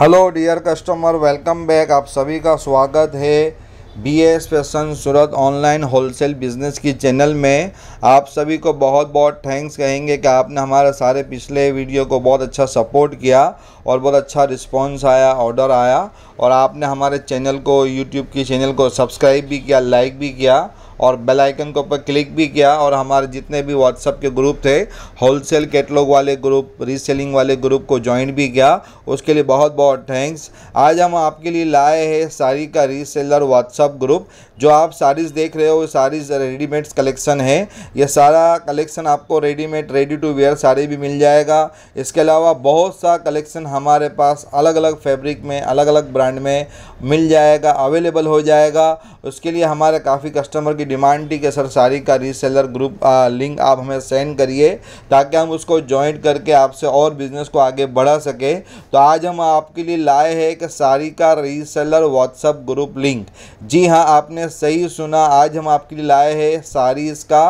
hello dear customer welcome back आप सभी का स्वागत है B S fashion Surat online wholesale business की चैनल में आप सभी को बहुत बहुत थैंक्स कहेंगे कि आपने हमारे सारे पिछले वीडियो को बहुत अच्छा सपोर्ट किया और बहुत अच्छा रिस्पांस आया ऑर्डर आया और आपने हमारे चैनल को यूट्यूब की चैनल को सब्सक्राइब भी किया लाइक भी किया और बेल आइकन के ऊपर क्लिक भी किया और हमारे जितने भी व्हाट्सअप के ग्रुप थे होलसेल कैटलॉग वाले ग्रुप रीसेलिंग वाले ग्रुप को ज्वाइन भी किया उसके लिए बहुत बहुत थैंक्स आज हम आपके लिए लाए हैं साड़ी का रीसेलर व्हाट्सअप ग्रुप जो आप साड़ीज़ देख रहे हो साड़ीज़ रेडीमेड कलेक्शन है यह सारा कलेक्शन आपको readymade ready to wear sari भी मिल जाएगा इसके अलावा बहुत सा कलेक्शन हमारे पास अलग अलग फैब्रिक में अलग अलग ब्रांड में मिल जाएगा अवेलेबल हो जाएगा उसके लिए हमारे काफ़ी कस्टमर की डिमांड थी कि सर सारी का रीसेलर ग्रुप आ, लिंक आप हमें सेंड करिए ताकि हम उसको ज्वाइंट करके आपसे और बिज़नेस को आगे बढ़ा सके तो आज हम आपके लिए लाए हैं कि सारी का रीसेलर व्हाट्सअप ग्रुप लिंक जी हाँ आपने सही सुना आज हम आपके लिए लाए हैं सारी का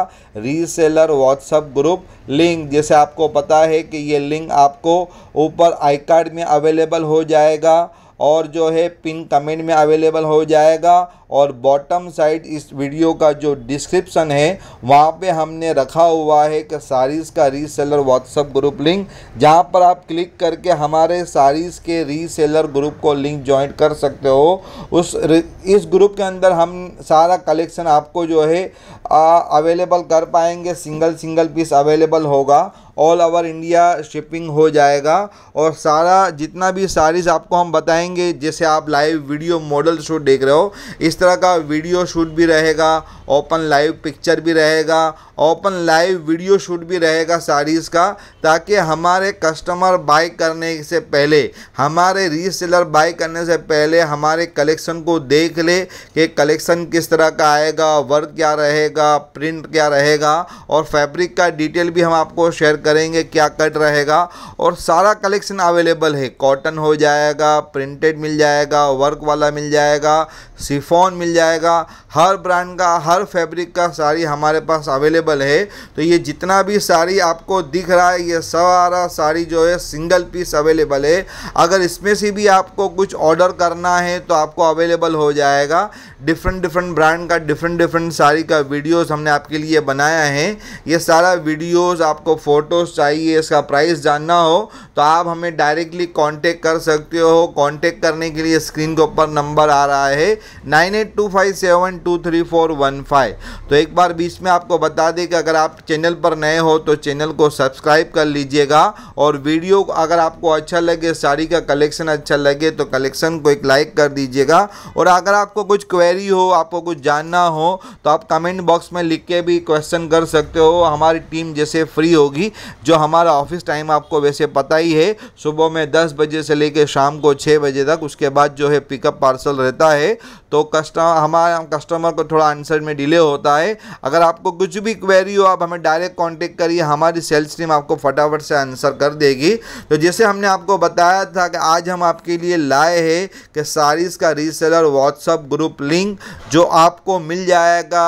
रीसेलर व्हाट्सअप ग्रुप लिंक जैसे आपको पता है कि ये लिंक आपको ऊपर आई कार्ड में अवेलेबल हो जाएगा और जो है पिन कमेंट में अवेलेबल हो जाएगा और बॉटम साइड इस वीडियो का जो डिस्क्रिप्शन है वहाँ पे हमने रखा हुआ है कि साड़ीज़ का रीसेलर व्हाट्सअप ग्रुप लिंक जहाँ पर आप क्लिक करके हमारे साड़ीज़ के रीसेलर ग्रुप को लिंक ज्वाइन कर सकते हो उस इस ग्रुप के अंदर हम सारा कलेक्शन आपको जो है अवेलेबल कर पाएंगे सिंगल सिंगल पीस अवेलेबल होगा ऑल ओवर इंडिया शिपिंग हो जाएगा और सारा जितना भी साड़ीज़ आपको हम बताएंगे जैसे आप लाइव वीडियो मॉडल शो देख रहे हो इस इस तरह का वीडियो शूट भी रहेगा ओपन लाइव पिक्चर भी रहेगा ओपन लाइव वीडियो शूट भी रहेगा साड़ीज़ का ताकि हमारे कस्टमर बाई करने से पहले हमारे रीसेलर बाई करने से पहले हमारे कलेक्शन को देख ले कि कलेक्शन किस तरह का आएगा वर्क क्या रहेगा प्रिंट क्या रहेगा और फैब्रिक का डिटेल भी हम आपको शेयर करेंगे क्या कट रहेगा और सारा कलेक्शन अवेलेबल है कॉटन हो जाएगा प्रिंटेड मिल जाएगा वर्क वाला मिल जाएगा सिफोन शिफॉन मिल जाएगा हर ब्रांड का हर फैब्रिक का साड़ी हमारे पास अवेलेबल है तो ये जितना भी साड़ी आपको दिख रहा है ये सारा साड़ी जो है सिंगल पीस अवेलेबल है अगर इसमें से भी आपको कुछ ऑर्डर करना है तो आपको अवेलेबल हो जाएगा डिफरेंट डिफरेंट ब्रांड का डिफरेंट डिफरेंट साड़ी का वीडियोज हमने आपके लिए बनाया है ये सारा वीडियोज आपको फ़ोटोज़ चाहिए इसका प्राइस जानना हो तो आप हमें डायरेक्टली कॉन्टेक्ट कर सकते हो कॉन्टेक्ट करने के लिए स्क्रीन के ऊपर नंबर आ रहा है nine eight two five seven two three four one five तो एक बार बीच में आपको बता दें कि अगर आप चैनल पर नए हो तो चैनल को सब्सक्राइब कर लीजिएगा और वीडियो अगर आपको अच्छा लगे साड़ी का कलेक्शन अच्छा लगे तो कलेक्शन को एक लाइक कर दीजिएगा और अगर आपको कुछ क्वेरी हो आपको कुछ जानना हो तो आप कमेंट बॉक्स में लिख के भी क्वेश्चन कर सकते हो हमारी टीम जैसे फ्री होगी जो हमारा ऑफिस टाइम आपको वैसे पता ही है सुबह में दस बजे से लेकर शाम को छः बजे तक उसके बाद जो है पिकअप पार्सल रहता है तो कस्ट कस्टमर हमारा कस्टमर को थोड़ा आंसर में डिले होता है अगर आपको कुछ भी क्वेरी हो आप हमें डायरेक्ट कॉन्टेक्ट करिए हमारी सेल्स टीम आपको फटाफट से आंसर कर देगी तो जैसे हमने आपको बताया था कि आज हम आपके लिए लाए हैं कि साड़ीज़ का रीसेलर व्हाट्सअप ग्रुप लिंक जो आपको मिल जाएगा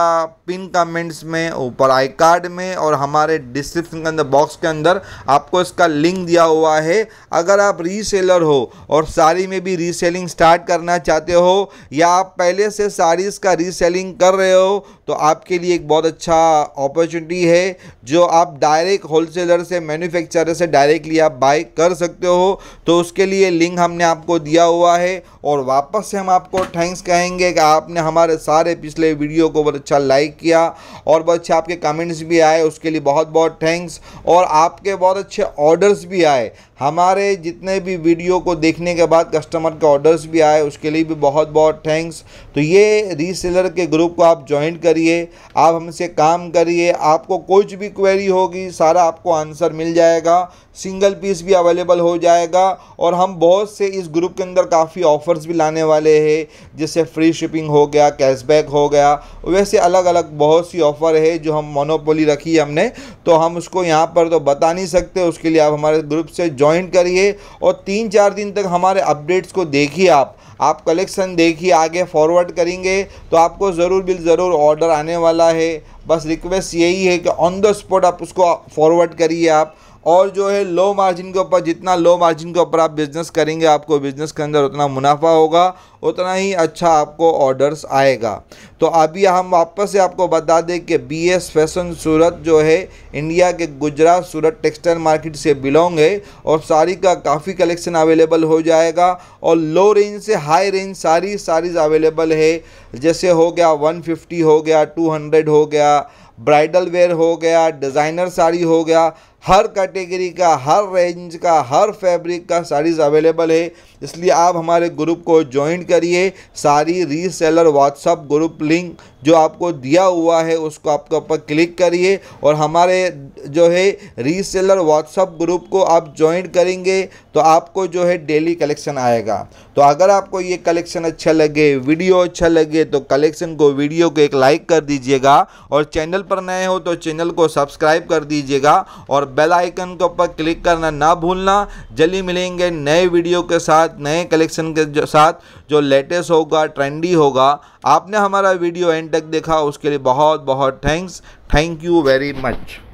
पिन कमेंट्स में ऊपर आई कार्ड में और हमारे डिस्क्रिप्शन के अंदर बॉक्स के अंदर आपको इसका लिंक दिया हुआ है अगर आप रीसेलर हो और साड़ी में भी रीसेलिंग स्टार्ट करना चाहते हो या आप पहले से साड़ीज़ का रीसेलिंग कर रहे हो तो आपके लिए एक बहुत अच्छा अपॉर्चुनिटी है जो आप डायरेक्ट होलसेलर से मैन्युफैक्चरर से डायरेक्टली आप बाय कर सकते हो तो उसके लिए लिंक हमने आपको दिया हुआ है और वापस से हम आपको थैंक्स कहेंगे कि आपने हमारे सारे पिछले वीडियो को बहुत अच्छा लाइक किया और बहुत अच्छे आपके कमेंट्स भी आए उसके लिए बहुत बहुत थैंक्स और आपके बहुत अच्छे ऑर्डर्स भी आए हमारे जितने भी वीडियो को देखने के बाद कस्टमर के ऑर्डर्स भी आए उसके लिए भी बहुत बहुत थैंक्स तो ये रीसेलर के ग्रुप को आप ज्वाइन करिए आप हमसे काम करिए आपको कुछ भी क्वेरी होगी सारा आपको आंसर मिल जाएगा सिंगल पीस भी अवेलेबल हो जाएगा और हम बहुत से इस ग्रुप के अंदर काफ़ी ऑफर्स भी लाने वाले हैं जैसे फ्री शिपिंग हो गया कैशबैक हो गया वैसे अलग अलग बहुत सी ऑफ़र है जो हम मोनोपोली रखी है हमने तो हम उसको यहाँ पर तो बता नहीं सकते उसके लिए आप हमारे ग्रुप से ज्वाइन ज्वाइन करिए और तीन चार दिन तक हमारे अपडेट्स को देखिए आप आप कलेक्शन देखिए आगे फॉरवर्ड करेंगे तो आपको ज़रूर बिल ज़रूर ऑर्डर आने वाला है बस रिक्वेस्ट यही है कि ऑन द स्पॉट आप उसको फॉरवर्ड करिए आप और जो है लो मार्जिन के ऊपर जितना लो मार्जिन के ऊपर आप बिज़नेस करेंगे आपको बिज़नेस के अंदर उतना मुनाफा होगा उतना ही अच्छा आपको ऑर्डर्स आएगा तो अभी हम वापस से आपको बता दें कि बी एस फैशन सूरत जो है इंडिया के गुजरात सूरत टेक्सटाइल मार्केट से बिलोंग है और साड़ी का काफ़ी कलेक्शन अवेलेबल हो जाएगा और लो रेंज से हाई रेंज सारी साड़ीज़ अवेलेबल है जैसे हो गया वन हो गया टू हो गया ब्राइडल वेयर हो गया डिज़ाइनर साड़ी हो गया हर कैटेगरी का हर रेंज का हर फैब्रिक का साड़ीज़ अवेलेबल है इसलिए आप हमारे ग्रुप को ज्वाइन करिए सारी रीसेलर व्हाट्सअप ग्रुप लिंक जो आपको दिया हुआ है उसको आपके ऊपर क्लिक करिए और हमारे जो है रीसेलर व्हाट्सअप ग्रुप को आप ज्वाइन करेंगे तो आपको जो है डेली कलेक्शन आएगा तो अगर आपको ये कलेक्शन अच्छा लगे वीडियो अच्छा लगे तो कलेक्शन को वीडियो को एक लाइक कर दीजिएगा और चैनल पर नए हो तो चैनल को सब्सक्राइब कर दीजिएगा और बेल आइकन के ऊपर क्लिक करना ना भूलना जल्दी मिलेंगे नए वीडियो के साथ साथ नए कलेक्शन के जो साथ जो लेटेस्ट होगा ट्रेंडी होगा आपने हमारा वीडियो एंड तक देखा उसके लिए बहुत बहुत thanks thank you very much